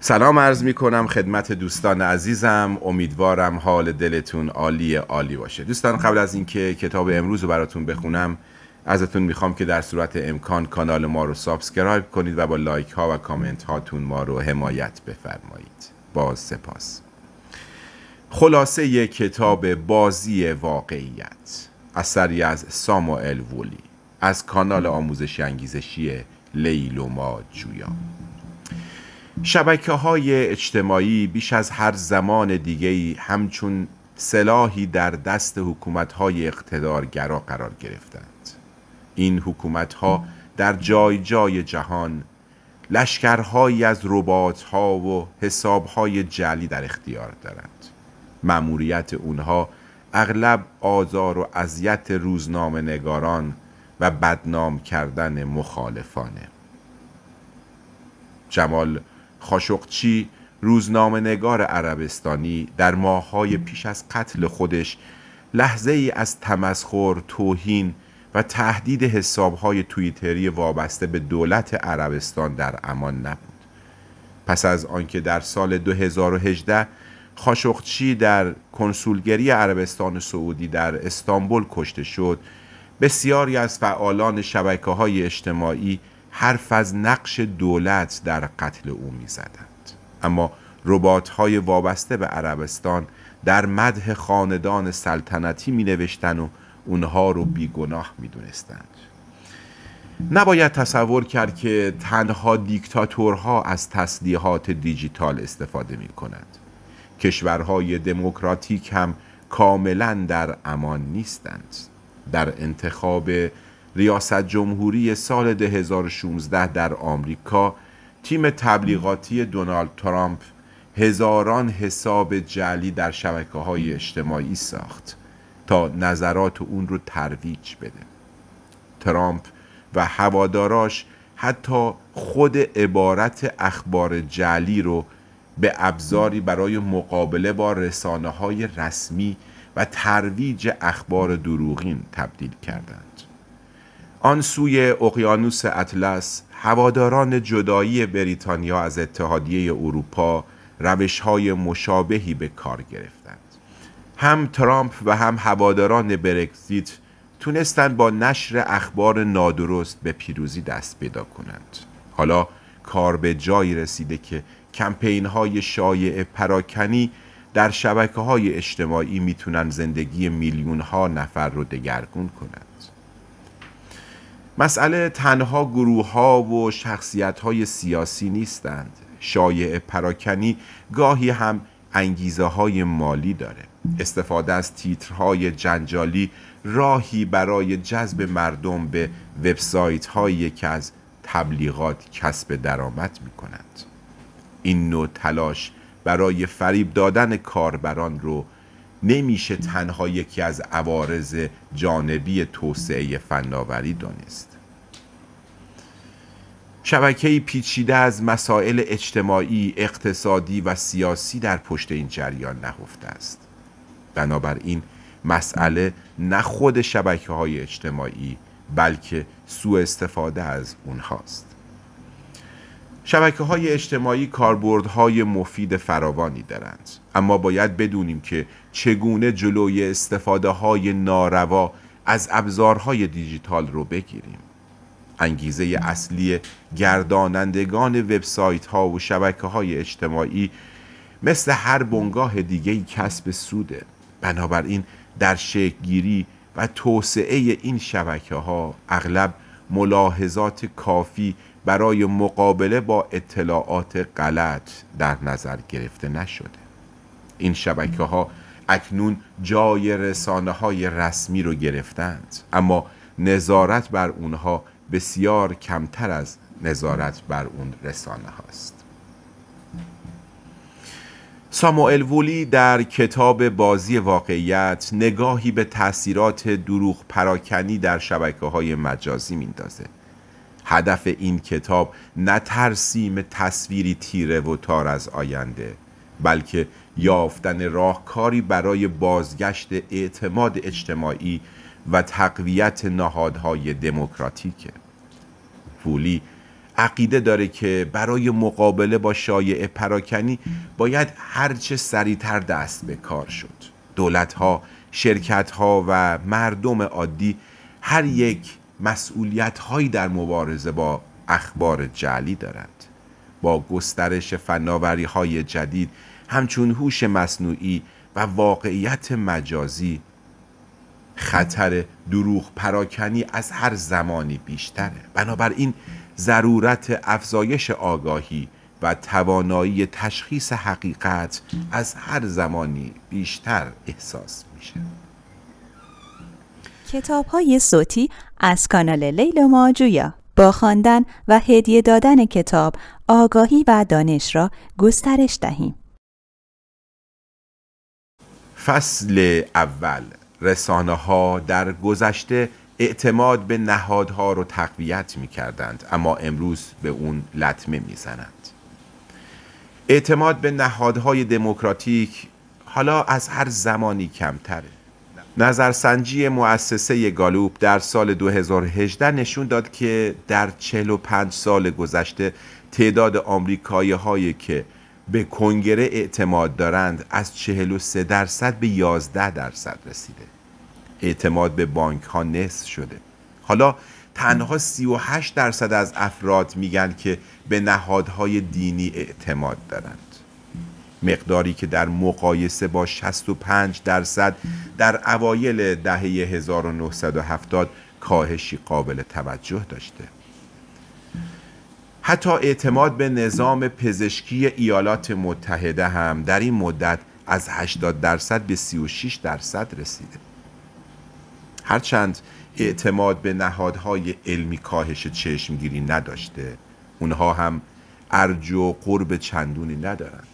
سلام عرض می کنم خدمت دوستان عزیزم امیدوارم حال دلتون عالی عالی باشه دوستان قبل از اینکه کتاب امروز رو براتون بخونم ازتون میخوام که در صورت امکان کانال ما رو سابسکرایب کنید و با لایک ها و کامنت هاتون ما رو حمایت بفرمایید باز سپاس خلاصه کتاب بازی واقعیت اثری از ساموئل وولی از کانال آموزش انگیزشی لیلوما جویان شبکه های اجتماعی بیش از هر زمان دیگری همچون سلاحی در دست حکومت های اقتدارگرا قرار گرفتند این حکومت ها در جای جای جهان لشکرهایی از ربات ها و حساب های جلی در اختیار دارند مأموریت اونها اغلب آزار و اذیت روزنامه نگاران و بدنام کردن مخالفانه جمال خاشقچی روزنامه نگار عربستانی در ماهای پیش از قتل خودش لحظه ای از تمسخر، توهین و تهدید حسابهای توییتری وابسته به دولت عربستان در امان نبود. پس از آنکه در سال 2018 خاشقچی در کنسولگری عربستان سعودی در استانبول کشته شد، بسیاری از فعالان شبکه های اجتماعی حرف از نقش دولت در قتل او میزدند اما ربات های وابسته به عربستان در مده خاندان سلطنتی می نوشتن و اونها رو بیگناه می دونستند. نباید تصور کرد که تنها دیکتاتورها از تسلیحات دیجیتال استفاده می کنند. کشورهای دموکراتیک هم کاملا در امان نیستند. در انتخاب ریاست جمهوری سال 2016 در آمریکا تیم تبلیغاتی دونالد ترامپ هزاران حساب جعلی در شبکه های اجتماعی ساخت تا نظرات اون رو ترویج بده ترامپ و هواداراش حتی خود عبارت اخبار جعلی رو به ابزاری برای مقابله با رسانه های رسمی و ترویج اخبار دروغین تبدیل کردند. آن سوی اقیانوس اطلس هواداران جدایی بریتانیا از اتحادیه اروپا روش های مشابهی به کار گرفتند هم ترامپ و هم هواداران برگزیت تونستند با نشر اخبار نادرست به پیروزی دست پیدا کنند حالا کار به جایی رسیده که کمپین های شایع پراکنی در شبکه های اجتماعی میتونن زندگی میلیون ها نفر رو دگرگون کنند مسئله تنها گروه ها و شخصیت های سیاسی نیستند شایع پراکنی گاهی هم انگیزه های مالی داره استفاده از تیترهای جنجالی راهی برای جذب مردم به وبسایت هایی که از تبلیغات کسب درآمد می کنند. این نوع تلاش برای فریب دادن کاربران رو نمیشه تنها یکی از عوارض جانبی توسعه فناوری دانست شبکه پیچیده از مسائل اجتماعی، اقتصادی و سیاسی در پشت این جریان نهفته است. بنابراین مسئله نه خود شبکه های اجتماعی بلکه سوء استفاده از اونهاست. شبکه های اجتماعی کاربردهای مفید فراوانی دارند اما باید بدونیم که چگونه جلوی استفاده های ناروا از ابزارهای دیجیتال رو بگیریم انگیزه اصلی گردانندگان وبسایت ها و شبکه های اجتماعی مثل هر بنگاه دیگه کسب سوده بنابراین در شکلگیری و توسعه این شبکه ها اغلب ملاحظات کافی برای مقابله با اطلاعات غلط در نظر گرفته نشده این شبکه ها اکنون جای رسانه های رسمی رو گرفتند اما نظارت بر اونها بسیار کمتر از نظارت بر اون رسانه هاست ساموئل وولی در کتاب بازی واقعیت نگاهی به تاثیرات دروغ پراکنی در شبکه های مجازی میندازه هدف این کتاب نه ترسیم تصویری تیره و تار از آینده بلکه یافتن راهکاری برای بازگشت اعتماد اجتماعی و تقویت نهادهای دموکراتیک فولی عقیده داره که برای مقابله با شایعه پراکنی باید هرچه سریعتر دست به کار شد دولتها، شرکتها و مردم عادی هر یک مسئولیتهایی در مبارزه با اخبار جعلی دارند با گسترش فناوری جدید همچون هوش مصنوعی و واقعیت مجازی خطر دروغ پراکنی از هر زمانی بیشتره بنابراین ضرورت افزایش آگاهی و توانایی تشخیص حقیقت از هر زمانی بیشتر احساس میشه کتاب های صوتی از کانال لیل ماجویا با خواندن و هدیه دادن کتاب آگاهی و دانش را گسترش دهیم فصل اول رسانه ها در گذشته اعتماد به نهادها رو تقویت می کردند اما امروز به اون لطمه می اعتماد به نهادهای دموکراتیک حالا از هر زمانی کمتره نظرسنجی مؤسسه گالوب در سال 2018 نشون داد که در 45 سال گذشته تعداد آمریکایی‌هایی که به کنگره اعتماد دارند از 43 درصد به 11 درصد رسیده اعتماد به بانک ها نصف شده حالا تنها 38 درصد از افراد میگن که به نهادهای دینی اعتماد دارند مقداری که در مقایسه با 65 درصد در اوایل دهه 1970 کاهشی قابل توجه داشته حتی اعتماد به نظام پزشکی ایالات متحده هم در این مدت از 80 درصد به 36 درصد رسیده هرچند اعتماد به نهادهای علمی کاهش چشمگیری نداشته اونها هم ارج و قرب چندونی ندارند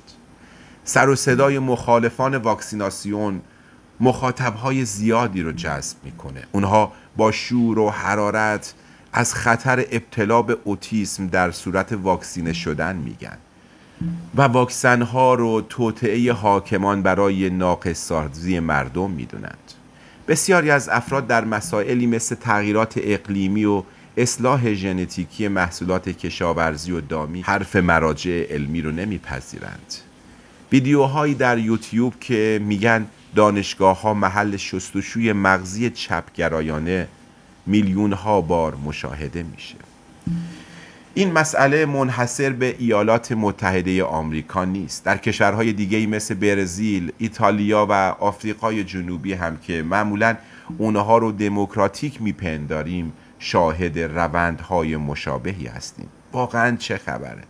سر و صدای مخالفان واکسیناسیون مخاطبهای زیادی رو جذب میکنه اونها با شور و حرارت از خطر ابتلا به اوتیسم در صورت واکسینه شدن میگن و واکسن ها رو توطعه حاکمان برای ناقص سازی مردم میدونند بسیاری از افراد در مسائلی مثل تغییرات اقلیمی و اصلاح ژنتیکی محصولات کشاورزی و دامی حرف مراجع علمی رو نمیپذیرند ویدیوهایی در یوتیوب که میگن دانشگاه ها محل شستشوی مغزی چپگرایانه میلیون ها بار مشاهده میشه این مسئله منحصر به ایالات متحده آمریکا نیست در کشورهای دیگه مثل برزیل، ایتالیا و آفریقای جنوبی هم که معمولا اونها رو دموکراتیک میپنداریم شاهد روندهای مشابهی هستیم واقعا چه خبره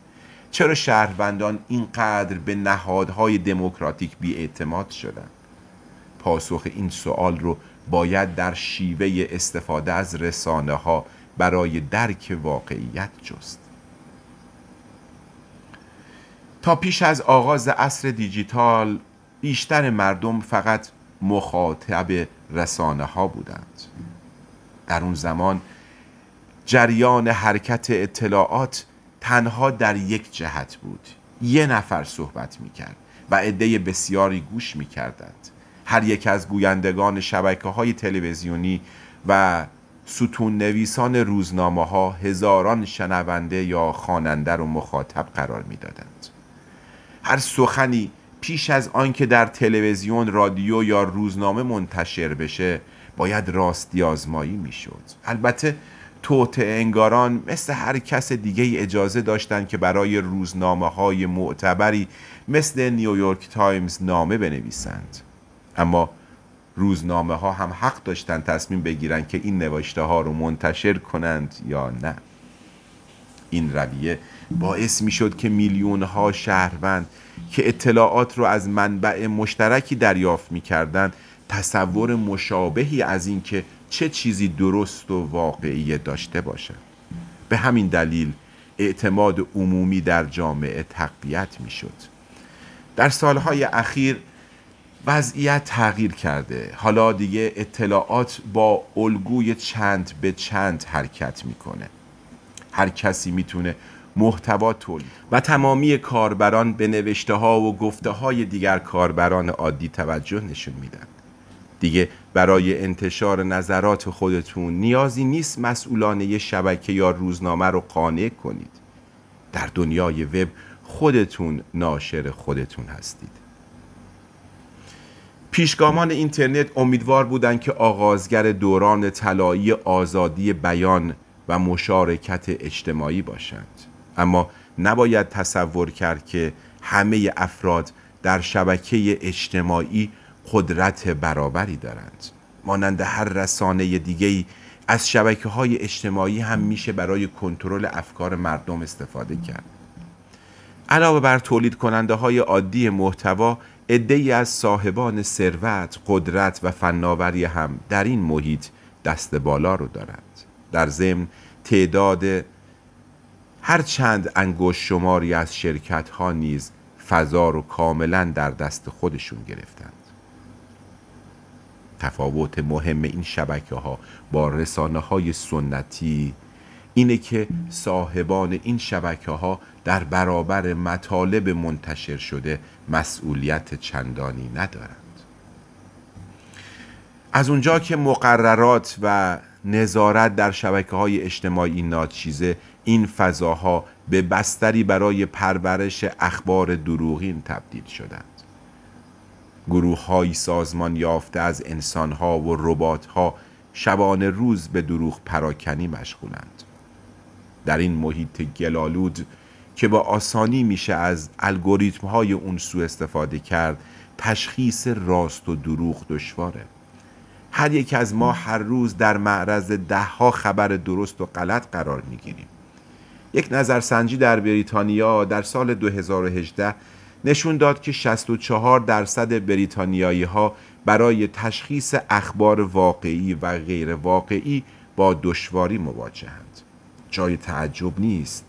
چرا شهروندان اینقدر به نهادهای دموکراتیک بیاعتماد شدن پاسخ این سوال رو باید در شیوه استفاده از رسانه ها برای درک واقعیت جست تا پیش از آغاز عصر دیجیتال بیشتر مردم فقط مخاطب رسانه ها بودند در اون زمان جریان حرکت اطلاعات تنها در یک جهت بود یه نفر صحبت میکرد و عده بسیاری گوش میکردند هر یک از گویندگان شبکه های تلویزیونی و ستون نویسان روزنامه ها هزاران شنونده یا خواننده رو مخاطب قرار میدادند. هر سخنی پیش از آنکه در تلویزیون، رادیو یا روزنامه منتشر بشه باید راستی آزمایی میشد. البته توت انگاران مثل هر کس دیگه اجازه داشتند که برای روزنامه های معتبری مثل نیویورک تایمز نامه بنویسند. اما روزنامه ها هم حق داشتن تصمیم بگیرن که این نوشته ها رو منتشر کنند یا نه این رویه باعث می شد که میلیون ها شهروند که اطلاعات رو از منبع مشترکی دریافت می کردن تصور مشابهی از اینکه چه چیزی درست و واقعی داشته باشه. به همین دلیل اعتماد عمومی در جامعه تقویت می شد در سالهای اخیر وضعیت تغییر کرده حالا دیگه اطلاعات با الگوی چند به چند حرکت میکنه هر کسی میتونه محتوا تولید و تمامی کاربران به نوشته ها و گفته های دیگر کاربران عادی توجه نشون میدن دیگه برای انتشار نظرات خودتون نیازی نیست مسئولانه شبکه یا روزنامه رو قانع کنید در دنیای وب خودتون ناشر خودتون هستید پیشگامان اینترنت امیدوار بودند که آغازگر دوران طلایی آزادی بیان و مشارکت اجتماعی باشند اما نباید تصور کرد که همه افراد در شبکه اجتماعی قدرت برابری دارند مانند هر رسانه دیگری از شبکه های اجتماعی هم میشه برای کنترل افکار مردم استفاده کرد علاوه بر تولید کننده های عادی محتوا عدهای از صاحبان ثروت، قدرت و فناوری هم در این محیط دست بالا رو دارند. در ضمن تعداد هر چند انگوش شماری از شرکت ها نیز فضا رو کاملا در دست خودشون گرفتند. تفاوت مهم این شبکه ها با رسانه های سنتی اینه که صاحبان این شبکه ها در برابر مطالب منتشر شده مسئولیت چندانی ندارند از اونجا که مقررات و نظارت در شبکه های اجتماعی ناچیزه این فضاها به بستری برای پرورش اخبار دروغین تبدیل شدند گروه های سازمان یافته از انسان ها و ربات ها شبانه روز به دروغ پراکنی مشغولند در این محیط گلالود که با آسانی میشه از الگوریتم های اون سو استفاده کرد تشخیص راست و دروغ دشواره هر یک از ما هر روز در معرض دهها خبر درست و غلط قرار میگیریم یک نظرسنجی در بریتانیا در سال 2018 نشون داد که 64 درصد بریتانیایی ها برای تشخیص اخبار واقعی و غیر واقعی با دشواری مواجه جای تعجب نیست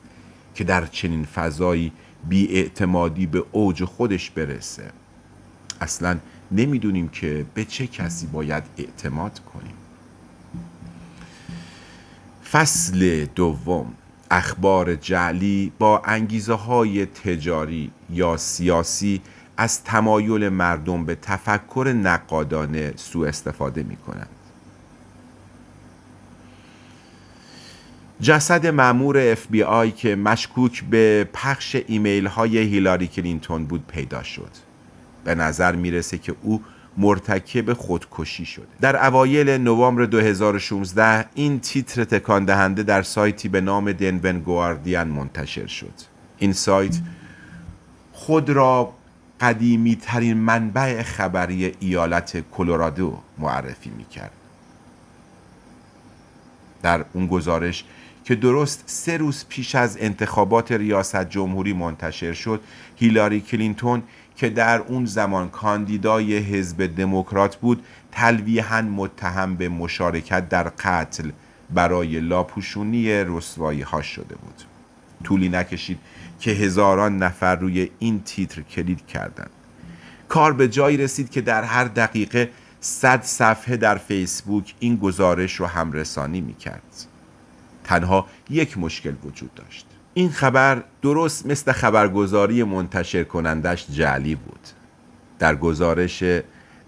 که در چنین فضایی اعتمادی به اوج خودش برسه اصلا نمیدونیم که به چه کسی باید اعتماد کنیم فصل دوم اخبار جعلی با انگیزه های تجاری یا سیاسی از تمایل مردم به تفکر نقادانه سوء استفاده می کنند. جسد معمور اف بی آی که مشکوک به پخش ایمیل های هیلاری کلینتون بود پیدا شد به نظر میرسه که او مرتکب خودکشی شده در اوایل نوامبر 2016 این تیتر تکان دهنده در سایتی به نام دنون گواردین منتشر شد این سایت خود را قدیمی ترین منبع خبری ایالت کلرادو معرفی میکرد در اون گزارش که درست سه روز پیش از انتخابات ریاست جمهوری منتشر شد هیلاری کلینتون که در اون زمان کاندیدای حزب دموکرات بود تلویحا متهم به مشارکت در قتل برای لاپوشونی رسوایی ها شده بود طولی نکشید که هزاران نفر روی این تیتر کلید کردند کار به جایی رسید که در هر دقیقه صد صفحه در فیسبوک این گزارش رو همرسانی می کرد. تنها یک مشکل وجود داشت این خبر درست مثل خبرگزاری منتشر کنندش جعلی بود در گزارش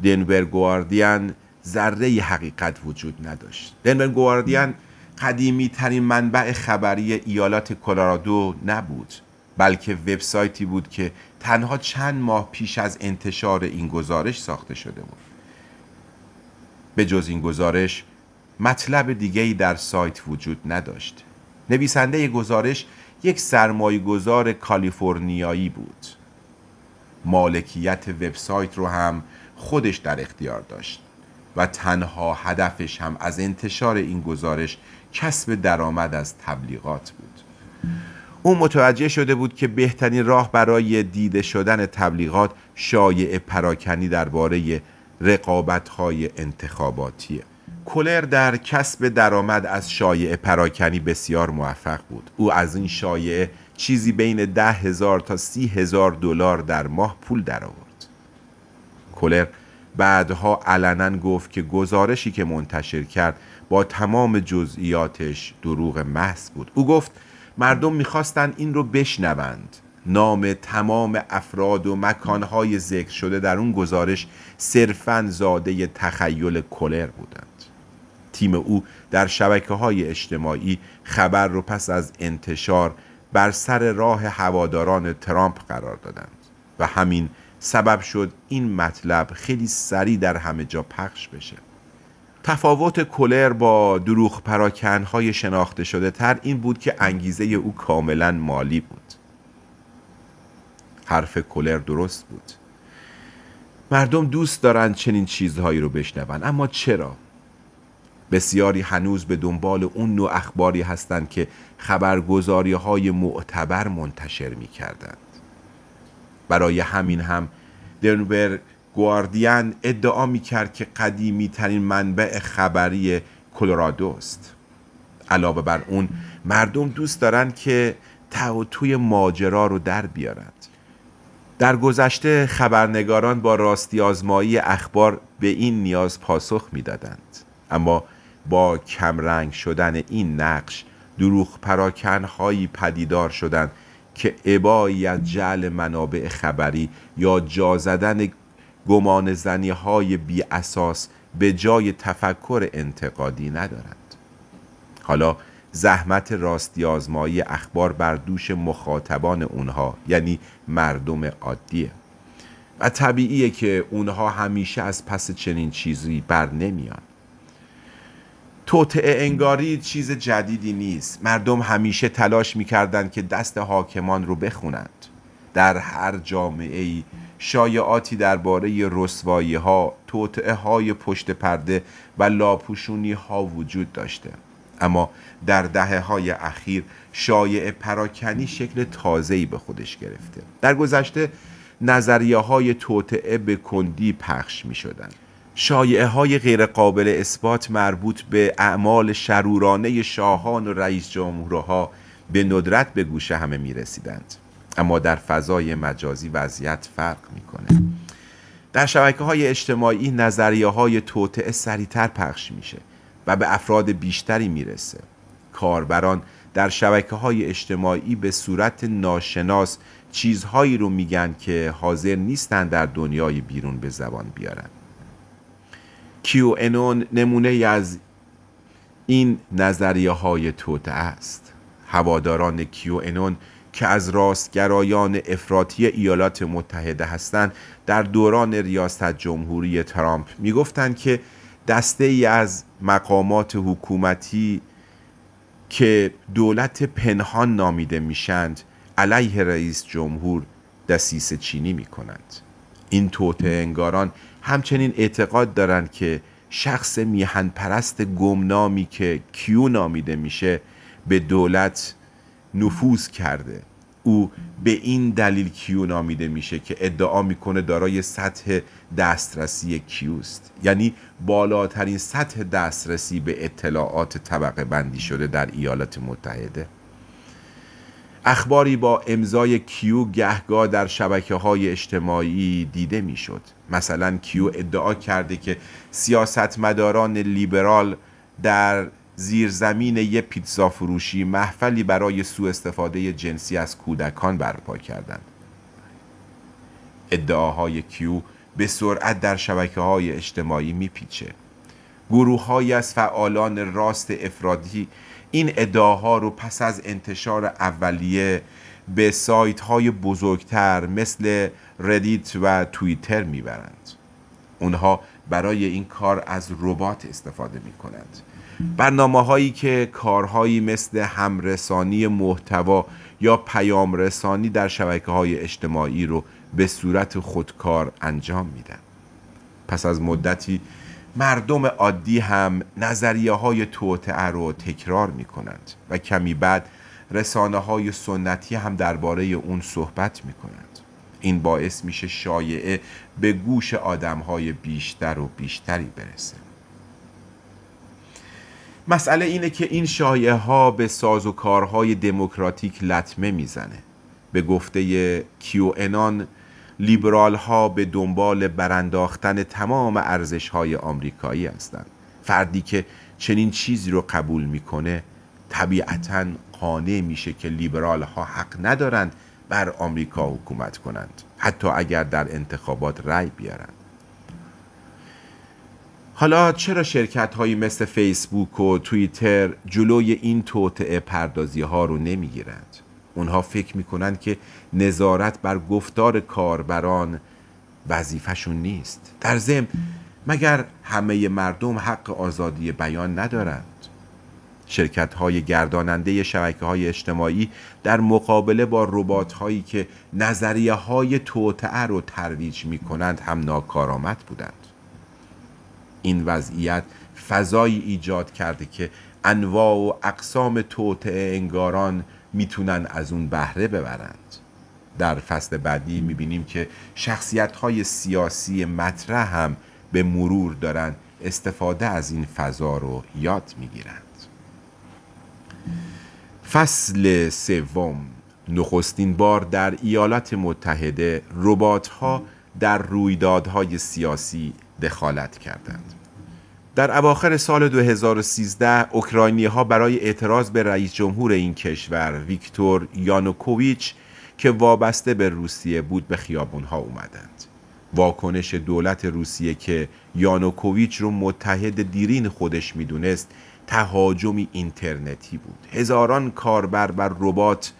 دنور گواردین ذره حقیقت وجود نداشت دنور گواردین قدیمی ترین منبع خبری ایالات کلرادو نبود بلکه وبسایتی بود که تنها چند ماه پیش از انتشار این گزارش ساخته شده بود به جز این گزارش مطلب دیگری در سایت وجود نداشت نویسنده گزارش یک سرمایه گذار کالیفرنیایی بود مالکیت وبسایت رو هم خودش در اختیار داشت و تنها هدفش هم از انتشار این گزارش کسب درآمد از تبلیغات بود او متوجه شده بود که بهترین راه برای دیده شدن تبلیغات شایع پراکنی درباره رقابت‌های انتخاباتیه کولر در کسب درآمد از شایعه پراکنی بسیار موفق بود او از این شایعه چیزی بین ده هزار تا سی هزار دلار در ماه پول درآورد کولر بعدها علنا گفت که گزارشی که منتشر کرد با تمام جزئیاتش دروغ محض بود او گفت مردم میخواستند این رو بشنوند نام تمام افراد و مکانهای ذکر شده در اون گزارش صرفا زاده تخیل کلر بودن تیم او در شبکه های اجتماعی خبر رو پس از انتشار بر سر راه هواداران ترامپ قرار دادند و همین سبب شد این مطلب خیلی سریع در همه جا پخش بشه تفاوت کلر با دروغ پراکنهای شناخته شده تر این بود که انگیزه او کاملا مالی بود حرف کلر درست بود مردم دوست دارند چنین چیزهایی رو بشنوند اما چرا بسیاری هنوز به دنبال اون نوع اخباری هستند که خبرگزاری های معتبر منتشر می کردند. برای همین هم دنور گواردین ادعا می کرد که قدیمی ترین منبع خبری کلرادو است علاوه بر اون مردم دوست دارند که و توی ماجرا رو در بیارند در گذشته خبرنگاران با راستی آزمایی اخبار به این نیاز پاسخ میدادند اما با کمرنگ شدن این نقش دروغ پراکنهایی پدیدار شدند که عبایی از جعل منابع خبری یا جا زدن گمان زنی های بی اساس به جای تفکر انتقادی ندارند حالا زحمت راستی آزمایی اخبار بر دوش مخاطبان اونها یعنی مردم عادیه و طبیعیه که اونها همیشه از پس چنین چیزی بر نمیان توطعه انگاری چیز جدیدی نیست مردم همیشه تلاش میکردند که دست حاکمان رو بخونند در هر جامعه ای شایعاتی درباره رسوایی ها توطعه های پشت پرده و لاپوشونی ها وجود داشته اما در دهه های اخیر شایع پراکنی شکل تازه‌ای به خودش گرفته در گذشته نظریه های توطعه به کندی پخش می شدند شایعه های غیرقابل اثبات مربوط به اعمال شرورانه شاهان و رئیس جمهورها به ندرت به گوش همه می رسیدند. اما در فضای مجازی وضعیت فرق میکنه. در شبکه های اجتماعی نظریه های توطعه سریعتر پخش میشه و به افراد بیشتری میرسه. کاربران در شبکه های اجتماعی به صورت ناشناس چیزهایی رو میگن که حاضر نیستن در دنیای بیرون به زبان بیارن. کیو انون نمونه از این نظریه های توته است هواداران کیو که از راستگرایان افراطی ایالات متحده هستند در دوران ریاست جمهوری ترامپ میگفتند که دسته ای از مقامات حکومتی که دولت پنهان نامیده میشند علیه رئیس جمهور دسیسه چینی میکنند این توته انگاران همچنین اعتقاد دارند که شخص میهن پرست گمنامی که کیو نامیده میشه به دولت نفوذ کرده او به این دلیل کیو نامیده میشه که ادعا میکنه دارای سطح دسترسی کیوست یعنی بالاترین سطح دسترسی به اطلاعات طبقه بندی شده در ایالات متحده اخباری با امضای کیو گهگاه در شبکه های اجتماعی دیده میشد. مثلا کیو ادعا کرده که سیاستمداران لیبرال در زیرزمین یک پیتزا فروشی محفلی برای سوء استفاده جنسی از کودکان برپا کردند. ادعاهای کیو به سرعت در شبکه های اجتماعی میپیچه. گروه های از فعالان راست افرادی این ادعاها رو پس از انتشار اولیه به سایت های بزرگتر مثل ردیت و توییتر میبرند اونها برای این کار از ربات استفاده می کنند برنامه هایی که کارهایی مثل همرسانی محتوا یا پیامرسانی در شبکه های اجتماعی رو به صورت خودکار انجام میدن پس از مدتی مردم عادی هم نظریه های توتعه رو تکرار می کنند و کمی بعد رسانه های سنتی هم درباره اون صحبت می کنند. این باعث میشه شایعه به گوش آدم های بیشتر و بیشتری برسه مسئله اینه که این شایعه ها به ساز و کارهای دموکراتیک لطمه میزنه به گفته کیو انان لیبرال ها به دنبال برانداختن تمام ارزش های آمریکایی هستند فردی که چنین چیزی رو قبول میکنه طبیعتا قانع میشه که لیبرال ها حق ندارند بر آمریکا حکومت کنند حتی اگر در انتخابات رأی بیارند حالا چرا شرکت هایی مثل فیسبوک و توییتر جلوی این توطعه پردازی ها رو نمیگیرند اونها فکر میکنن که نظارت بر گفتار کاربران وظیفشون نیست در ضمن مگر همه مردم حق آزادی بیان ندارند شرکت های گرداننده شبکه های اجتماعی در مقابله با ربات هایی که نظریه های توتعه رو ترویج می کنند هم ناکارآمد بودند این وضعیت فضایی ایجاد کرده که انواع و اقسام توتعه انگاران میتونن از اون بهره ببرند در فصل بعدی میبینیم که شخصیت های سیاسی مطرح هم به مرور دارن استفاده از این فضا رو یاد میگیرند فصل سوم نخستین بار در ایالات متحده ربات ها در رویدادهای سیاسی دخالت کردند در اواخر سال 2013 اوکراینی ها برای اعتراض به رئیس جمهور این کشور ویکتور یانوکویچ که وابسته به روسیه بود به خیابون ها اومدند واکنش دولت روسیه که یانوکویچ رو متحد دیرین خودش میدونست تهاجمی اینترنتی بود هزاران کاربر بر ربات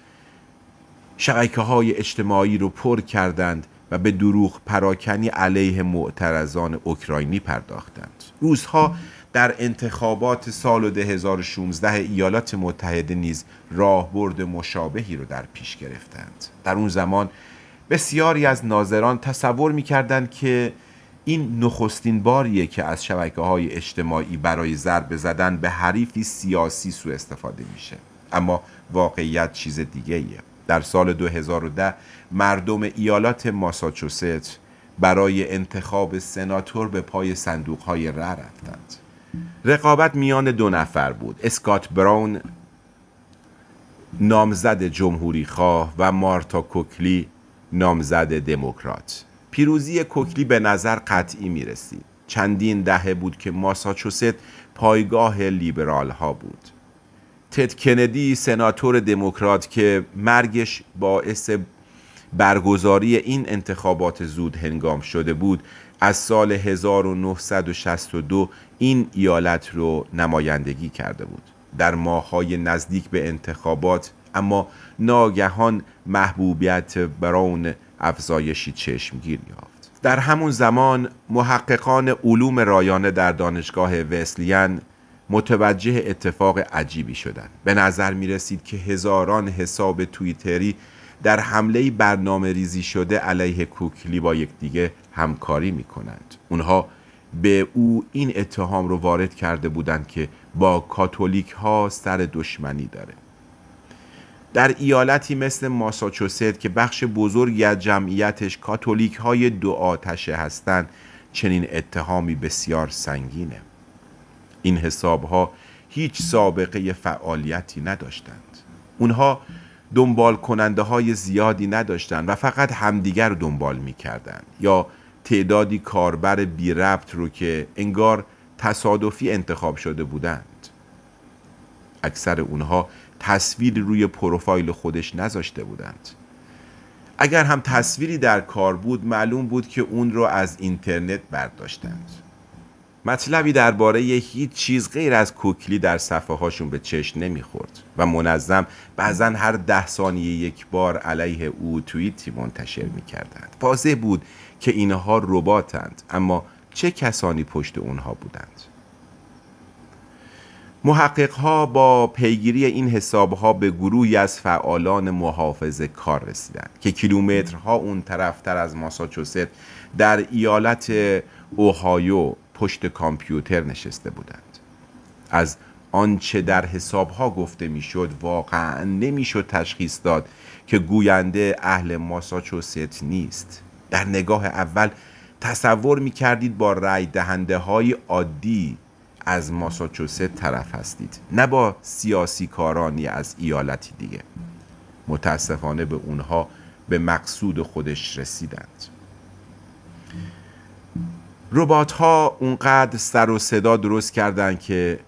شبکه های اجتماعی رو پر کردند و به دروغ پراکنی علیه معترضان اوکراینی پرداختند روزها در انتخابات سال 2016 ایالات متحده نیز راهبرد مشابهی را در پیش گرفتند در اون زمان بسیاری از ناظران تصور میکردند که این نخستین باریه که از شبکه های اجتماعی برای ضربه زدن به حریفی سیاسی سوء استفاده میشه اما واقعیت چیز دیگه ایه. در سال 2010 مردم ایالات ماساچوست برای انتخاب سناتور به پای صندوق های ره رفتند رقابت میان دو نفر بود اسکات براون نامزد جمهوری خواه و مارتا کوکلی نامزد دموکرات پیروزی کوکلی به نظر قطعی می رسید چندین دهه بود که ماساچوست پایگاه لیبرال ها بود تد کندی سناتور دموکرات که مرگش باعث برگزاری این انتخابات زود هنگام شده بود از سال 1962 این ایالت رو نمایندگی کرده بود در ماههای نزدیک به انتخابات اما ناگهان محبوبیت براون افزایشی چشمگیر یافت در همون زمان محققان علوم رایانه در دانشگاه وسلین متوجه اتفاق عجیبی شدند به نظر می رسید که هزاران حساب توییتری در حمله برنامه ریزی شده علیه کوکلی با یکدیگه همکاری می کنند. اونها به او این اتهام رو وارد کرده بودند که با کاتولیک ها سر دشمنی داره در ایالتی مثل ماساچوست که بخش بزرگی از جمعیتش کاتولیک های دو آتشه هستند چنین اتهامی بسیار سنگینه این حساب ها هیچ سابقه فعالیتی نداشتند اونها دنبال کننده های زیادی نداشتند و فقط همدیگر رو دنبال میکردند یا تعدادی کاربر بی ربط رو که انگار تصادفی انتخاب شده بودند اکثر اونها تصویر روی پروفایل خودش نذاشته بودند اگر هم تصویری در کار بود معلوم بود که اون رو از اینترنت برداشتند مطلبی درباره هیچ چیز غیر از کوکلی در صفحه هاشون به چشم نمیخورد و منظم بعضا هر ده ثانیه یک بار علیه او توییتی منتشر میکردند واضح بود که اینها رباتند اما چه کسانی پشت اونها بودند محققها با پیگیری این ها به گروهی از فعالان محافظ کار رسیدند که کیلومترها اون طرفتر از ماساچوست در ایالت اوهایو پشت کامپیوتر نشسته بودند از آنچه در حسابها گفته میشد واقعا نمیشد تشخیص داد که گوینده اهل ماساچوست نیست در نگاه اول تصور می کردید با رای دهنده های عادی از ماساچوست طرف هستید نه با سیاسی کارانی از ایالتی دیگه متاسفانه به اونها به مقصود خودش رسیدند ربات ها اونقدر سر و صدا درست کردند که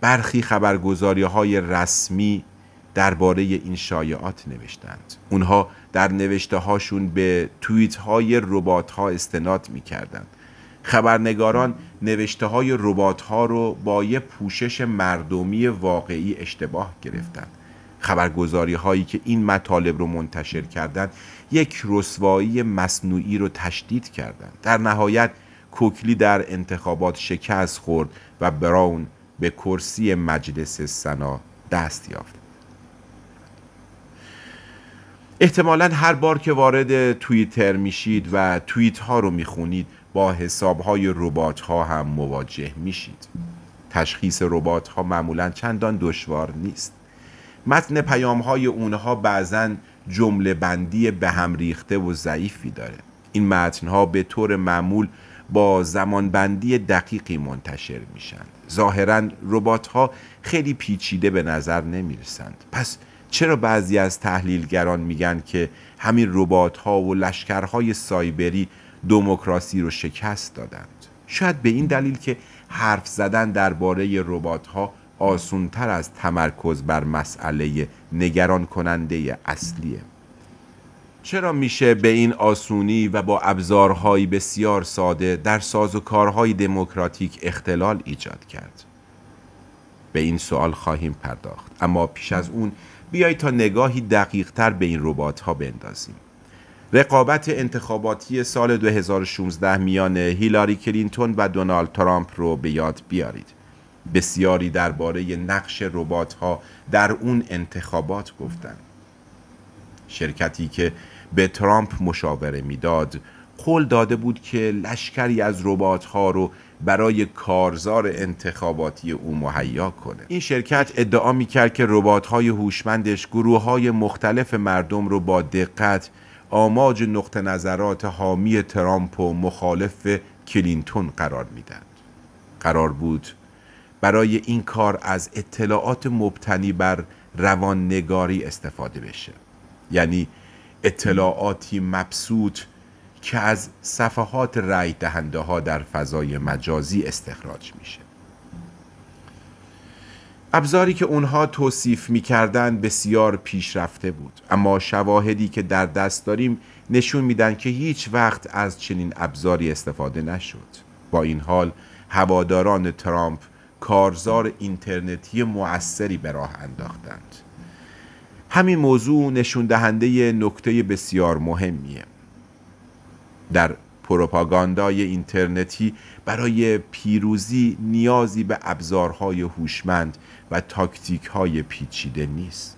برخی خبرگزاری های رسمی درباره این شایعات نوشتند اونها در نوشته هاشون به توییت های ربات ها استناد می کردند خبرنگاران نوشته های ربات ها رو با یه پوشش مردمی واقعی اشتباه گرفتند خبرگزاری هایی که این مطالب رو منتشر کردند یک رسوایی مصنوعی رو تشدید کردند در نهایت کوکلی در انتخابات شکست خورد و براون به کرسی مجلس سنا دست یافت احتمالا هر بار که وارد توییتر میشید و توییت ها رو میخونید با حساب های ربات ها هم مواجه میشید تشخیص ربات ها معمولا چندان دشوار نیست متن پیام های اونها بعضا جمله بندی به هم ریخته و ضعیفی داره این متن ها به طور معمول با زمانبندی دقیقی منتشر میشن ظاهرا ربات ها خیلی پیچیده به نظر نمیرسند پس چرا بعضی از تحلیلگران میگن که همین ربات ها و لشکرهای سایبری دموکراسی رو شکست دادند شاید به این دلیل که حرف زدن درباره ربات ها آسونتر از تمرکز بر مسئله نگران کننده اصلیه چرا میشه به این آسونی و با ابزارهایی بسیار ساده در ساز و کارهای دموکراتیک اختلال ایجاد کرد؟ به این سوال خواهیم پرداخت اما پیش از اون بیایید تا نگاهی دقیق تر به این ربات ها بندازیم رقابت انتخاباتی سال 2016 میان هیلاری کلینتون و دونالد ترامپ رو به یاد بیارید بسیاری درباره نقش ربات ها در اون انتخابات گفتند شرکتی که به ترامپ مشاوره میداد قول داده بود که لشکری از ربات ها رو برای کارزار انتخاباتی او مهیا کنه این شرکت ادعا کرد که ربات های هوشمندش گروه های مختلف مردم رو با دقت آماج نقطه نظرات حامی ترامپ و مخالف کلینتون قرار میدند قرار بود برای این کار از اطلاعات مبتنی بر نگاری استفاده بشه یعنی اطلاعاتی مبسوط که از صفحات رای دهنده ها در فضای مجازی استخراج میشه ابزاری که اونها توصیف میکردند بسیار پیشرفته بود اما شواهدی که در دست داریم نشون میدن که هیچ وقت از چنین ابزاری استفاده نشد با این حال هواداران ترامپ کارزار اینترنتی موثری به راه انداختند همین موضوع نشون دهنده نکته بسیار مهمیه در پروپاگاندای اینترنتی برای پیروزی نیازی به ابزارهای هوشمند و تاکتیک های پیچیده نیست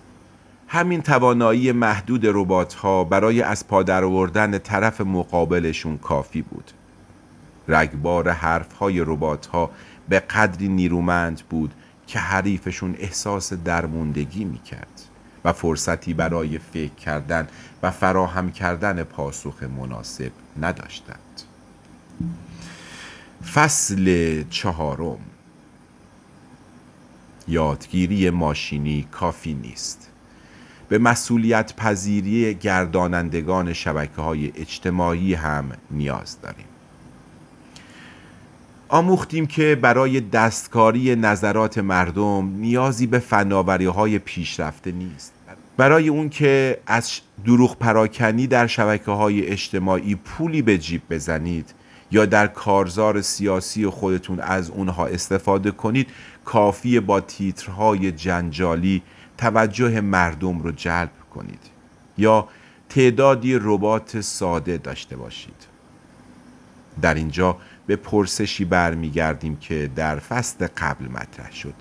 همین توانایی محدود ها برای از پادر آوردن طرف مقابلشون کافی بود رگبار حرف‌های ها به قدری نیرومند بود که حریفشون احساس درموندگی میکرد و فرصتی برای فکر کردن و فراهم کردن پاسخ مناسب نداشتند فصل چهارم یادگیری ماشینی کافی نیست به مسئولیت پذیری گردانندگان شبکه های اجتماعی هم نیاز داریم آموختیم که برای دستکاری نظرات مردم نیازی به فناوری های پیشرفته نیست برای اون که از دروغ پراکنی در شبکه های اجتماعی پولی به جیب بزنید یا در کارزار سیاسی خودتون از اونها استفاده کنید کافی با تیترهای جنجالی توجه مردم رو جلب کنید یا تعدادی ربات ساده داشته باشید در اینجا به پرسشی برمیگردیم که در فصل قبل مطرح شد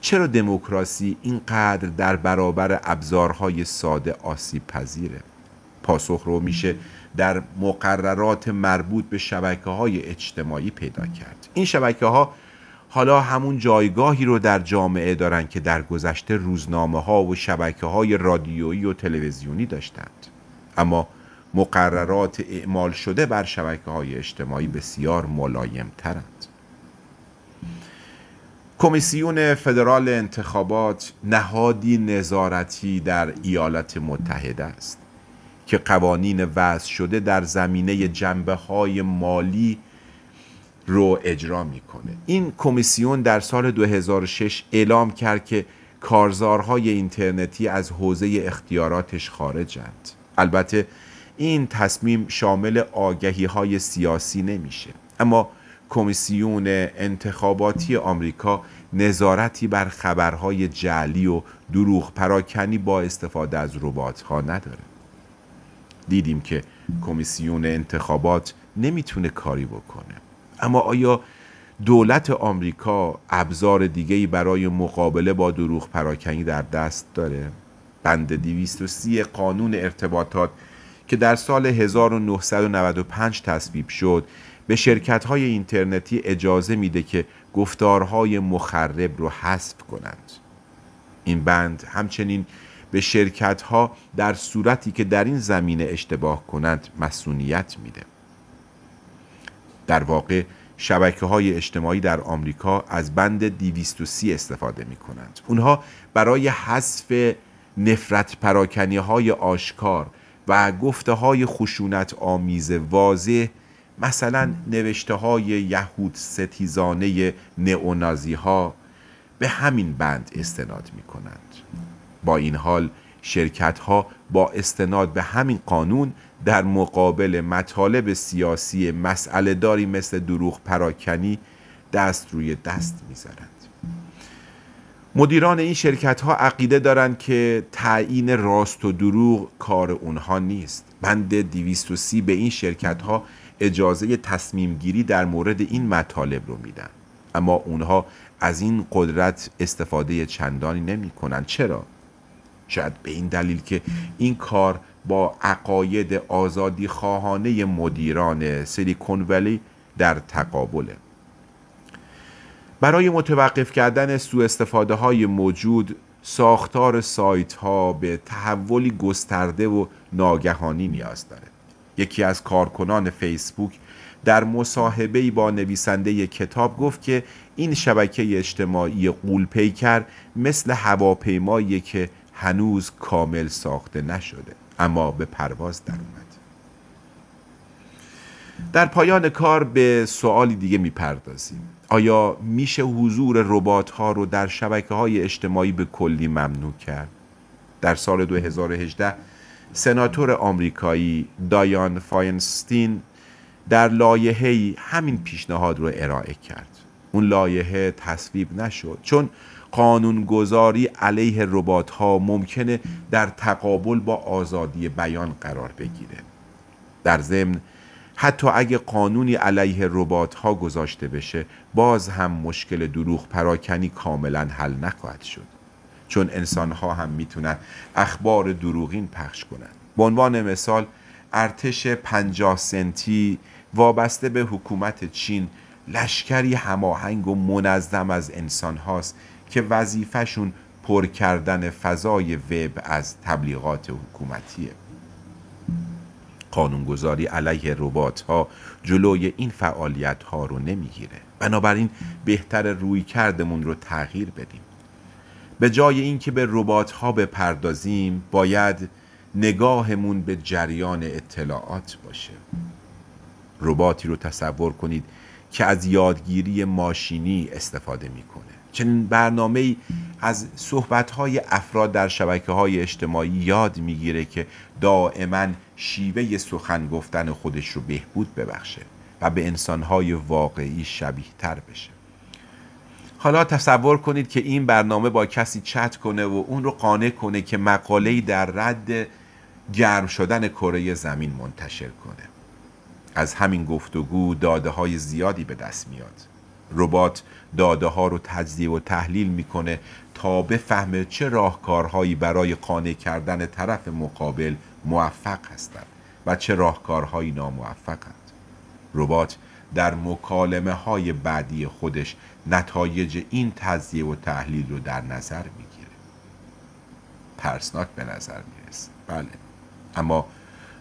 چرا دموکراسی اینقدر در برابر ابزارهای ساده آسیب پذیره پاسخ رو میشه در مقررات مربوط به شبکه های اجتماعی پیدا کرد این شبکه ها حالا همون جایگاهی رو در جامعه دارن که در گذشته روزنامه ها و شبکه های رادیویی و تلویزیونی داشتند اما مقررات اعمال شده بر شبکه های اجتماعی بسیار ملایم ترند کمیسیون فدرال انتخابات نهادی نظارتی در ایالات متحده است که قوانین وضع شده در زمینه جنبه های مالی رو اجرا میکنه این کمیسیون در سال 2006 اعلام کرد که کارزارهای اینترنتی از حوزه اختیاراتش خارجند البته این تصمیم شامل آگهی های سیاسی نمیشه اما کمیسیون انتخاباتی آمریکا نظارتی بر خبرهای جعلی و دروغ پراکنی با استفاده از ربات ها نداره دیدیم که کمیسیون انتخابات نمیتونه کاری بکنه اما آیا دولت آمریکا ابزار دیگه‌ای برای مقابله با دروغ پراکنی در دست داره بند 230 قانون ارتباطات که در سال 1995 تصویب شد به شرکت های اینترنتی اجازه میده که گفتارهای مخرب رو حذف کنند این بند همچنین به شرکت ها در صورتی که در این زمینه اشتباه کنند مسئولیت میده در واقع شبکه های اجتماعی در آمریکا از بند 230 استفاده می کنند. اونها برای حذف نفرت پراکنی های آشکار و گفته های خشونت آمیز واضح مثلا نوشته های یهود ستیزانه نئونازی ها به همین بند استناد می کنند. با این حال شرکت ها با استناد به همین قانون در مقابل مطالب سیاسی مسئله داری مثل دروغ پراکنی دست روی دست میزنند مدیران این شرکت ها عقیده دارند که تعیین راست و دروغ کار اونها نیست بند 230 به این شرکت ها اجازه تصمیم گیری در مورد این مطالب رو میدن اما اونها از این قدرت استفاده چندانی نمی کنن. چرا؟ شاید به این دلیل که این کار با عقاید آزادی خواهانه مدیران سیلیکون ولی در تقابله برای متوقف کردن سوء استفاده های موجود ساختار سایت ها به تحولی گسترده و ناگهانی نیاز داره یکی از کارکنان فیسبوک در مصاحبه با نویسنده کتاب گفت که این شبکه اجتماعی قولپیکر مثل هواپیمایی که هنوز کامل ساخته نشده اما به پرواز در اومد در پایان کار به سوالی دیگه میپردازیم آیا میشه حضور ربات ها رو در شبکه های اجتماعی به کلی ممنوع کرد؟ در سال 2018 سناتور آمریکایی دایان فاینستین در لایحه‌ای همین پیشنهاد رو ارائه کرد اون لایحه تصویب نشد چون قانونگذاری علیه ربات ها ممکنه در تقابل با آزادی بیان قرار بگیره در ضمن حتی اگه قانونی علیه ربات ها گذاشته بشه باز هم مشکل دروغ پراکنی کاملا حل نخواهد شد چون انسان ها هم میتونن اخبار دروغین پخش کنند به عنوان مثال ارتش 50 سنتی وابسته به حکومت چین لشکری هماهنگ و منظم از انسان هاست که وظیفهشون پر کردن فضای وب از تبلیغات حکومتیه قانونگذاری علیه ربات ها جلوی این فعالیت ها رو نمیگیره بنابراین بهتر روی کردمون رو تغییر بدیم به جای اینکه به ربات ها بپردازیم باید نگاهمون به جریان اطلاعات باشه رباتی رو تصور کنید که از یادگیری ماشینی استفاده میکنه چنین برنامه از صحبت های افراد در شبکه های اجتماعی یاد میگیره که دائما شیوه سخن گفتن خودش رو بهبود ببخشه و به انسان های واقعی شبیه تر بشه حالا تصور کنید که این برنامه با کسی چت کنه و اون رو قانع کنه که مقاله‌ای در رد گرم شدن کره زمین منتشر کنه از همین گفتگو داده های زیادی به دست میاد ربات داده ها رو تجزیه و تحلیل میکنه تا بفهمه چه راهکارهایی برای قانع کردن طرف مقابل موفق هستند و چه راهکارهایی ناموفقند ربات در مکالمه های بعدی خودش نتایج این تزیه و تحلیل رو در نظر میگیره ترسناک به نظر میرسه بله اما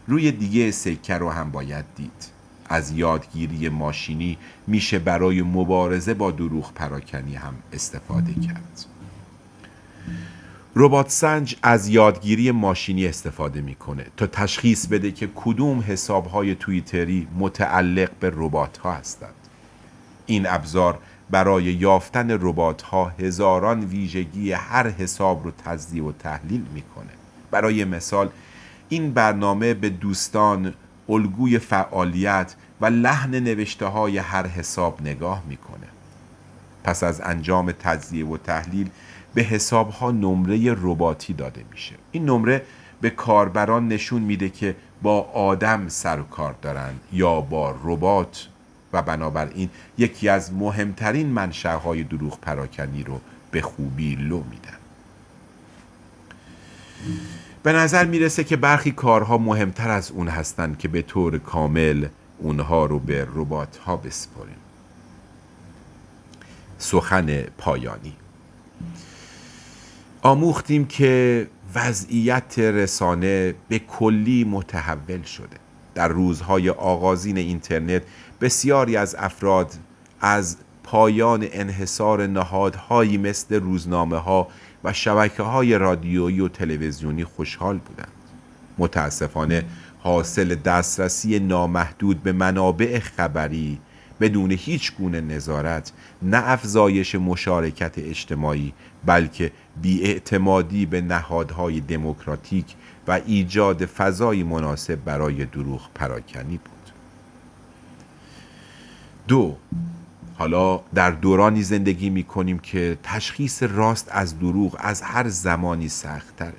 روی دیگه سکه رو هم باید دید از یادگیری ماشینی میشه برای مبارزه با دروغ پراکنی هم استفاده کرد ربات سنج از یادگیری ماشینی استفاده میکنه تا تشخیص بده که کدوم حسابهای توییتری متعلق به ربات ها هستند این ابزار برای یافتن ربات ها هزاران ویژگی هر حساب رو تجزیه و تحلیل میکنه برای مثال این برنامه به دوستان الگوی فعالیت و لحن نوشته های هر حساب نگاه میکنه پس از انجام تجزیه و تحلیل به حسابها نمره رباتی داده میشه این نمره به کاربران نشون میده که با آدم سر و کار دارن یا با ربات و بنابراین یکی از مهمترین های دروغ پراکنی رو به خوبی لو میدن به نظر میرسه که برخی کارها مهمتر از اون هستند که به طور کامل اونها رو به ربات ها بسپاریم سخن پایانی آموختیم که وضعیت رسانه به کلی متحول شده در روزهای آغازین اینترنت بسیاری از افراد از پایان انحصار نهادهایی مثل روزنامه ها و شبکه های رادیویی و تلویزیونی خوشحال بودند متاسفانه حاصل دسترسی نامحدود به منابع خبری بدون هیچ گونه نظارت نه افزایش مشارکت اجتماعی بلکه بیاعتمادی به نهادهای دموکراتیک و ایجاد فضای مناسب برای دروغ پراکنی بود دو حالا در دورانی زندگی می کنیم که تشخیص راست از دروغ از هر زمانی سختتره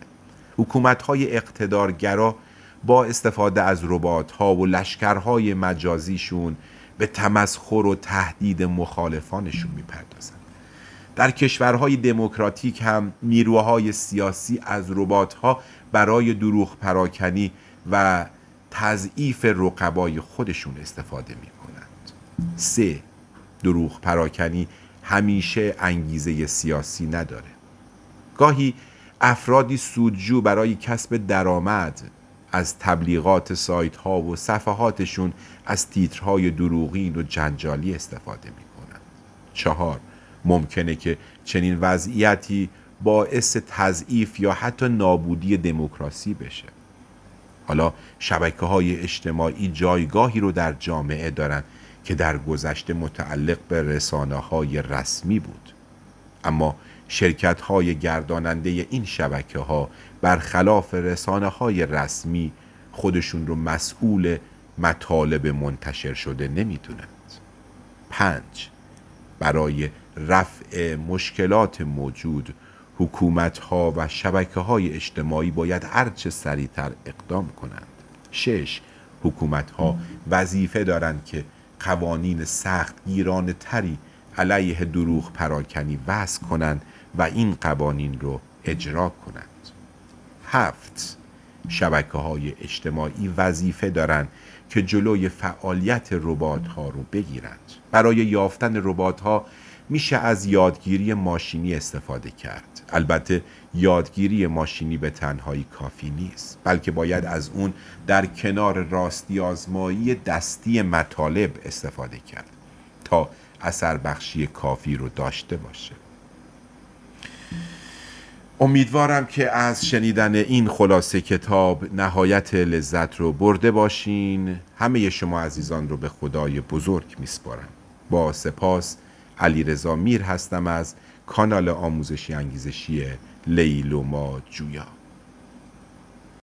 حکومت های اقتدارگرا با استفاده از ربات ها و لشکرهای مجازیشون به تمسخر و تهدید مخالفانشون میپردازند. در کشورهای دموکراتیک هم نیروهای سیاسی از رباتها برای دروغ پراکنی و تضعیف رقبای خودشون استفاده می کنند سه دروغ پراکنی همیشه انگیزه سیاسی نداره گاهی افرادی سودجو برای کسب درآمد از تبلیغات سایت ها و صفحاتشون از تیترهای دروغین و جنجالی استفاده می کنند. چهار ممکنه که چنین وضعیتی باعث تضعیف یا حتی نابودی دموکراسی بشه حالا شبکه های اجتماعی جایگاهی رو در جامعه دارن که در گذشته متعلق به رسانه های رسمی بود اما شرکت های گرداننده این شبکه ها برخلاف رسانه های رسمی خودشون رو مسئول مطالب منتشر شده نمیتونند پنج برای رفع مشکلات موجود حکومت ها و شبکه های اجتماعی باید هرچه سریعتر اقدام کنند شش حکومت ها وظیفه دارند که قوانین سخت گیران تری علیه دروغ پراکنی وضع کنند و این قوانین رو اجرا کنند هفت شبکه های اجتماعی وظیفه دارند که جلوی فعالیت ربات ها رو بگیرند برای یافتن ربات ها میشه از یادگیری ماشینی استفاده کرد البته یادگیری ماشینی به تنهایی کافی نیست بلکه باید از اون در کنار راستی آزمایی دستی مطالب استفاده کرد تا اثر بخشی کافی رو داشته باشه امیدوارم که از شنیدن این خلاصه کتاب نهایت لذت رو برده باشین همه شما عزیزان رو به خدای بزرگ میسپارم با سپاس علی رضا میر هستم از کانال آموزشی انگیزشی ما جویا